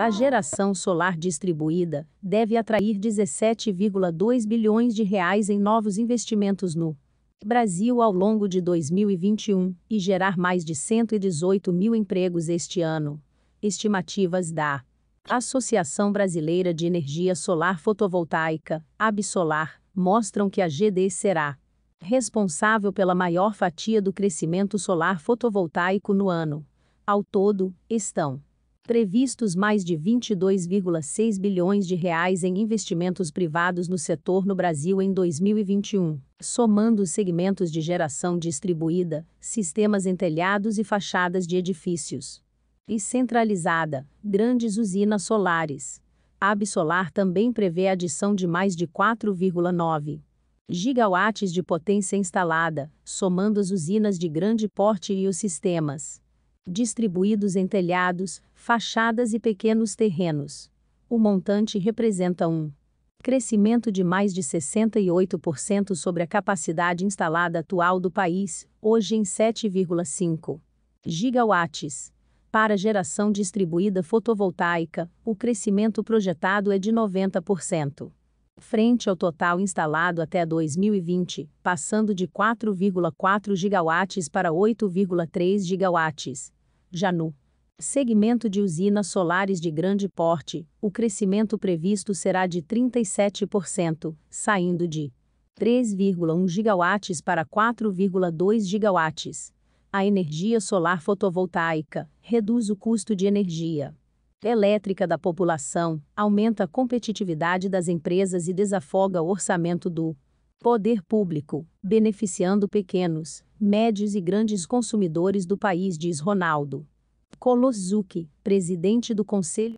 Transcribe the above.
A geração solar distribuída deve atrair 17,2 bilhões de reais em novos investimentos no Brasil ao longo de 2021 e gerar mais de 118 mil empregos este ano. Estimativas da Associação Brasileira de Energia Solar Fotovoltaica, Absolar, mostram que a GD será responsável pela maior fatia do crescimento solar fotovoltaico no ano. Ao todo, estão previstos mais de 22,6 bilhões de reais em investimentos privados no setor no Brasil em 2021, somando os segmentos de geração distribuída, sistemas em telhados e fachadas de edifícios. E centralizada, grandes usinas solares. A Absolar também prevê a adição de mais de 4,9 gigawatts de potência instalada, somando as usinas de grande porte e os sistemas distribuídos em telhados, fachadas e pequenos terrenos. O montante representa um crescimento de mais de 68% sobre a capacidade instalada atual do país, hoje em 7,5 gigawatts. Para geração distribuída fotovoltaica, o crescimento projetado é de 90%. Frente ao total instalado até 2020, passando de 4,4 gigawatts para 8,3 gigawatts. Janu. Segmento de usinas solares de grande porte, o crescimento previsto será de 37%, saindo de 3,1 gigawatts para 4,2 gigawatts. A energia solar fotovoltaica reduz o custo de energia elétrica da população, aumenta a competitividade das empresas e desafoga o orçamento do poder público, beneficiando pequenos, médios e grandes consumidores do país, diz Ronaldo Colosuke, presidente do Conselho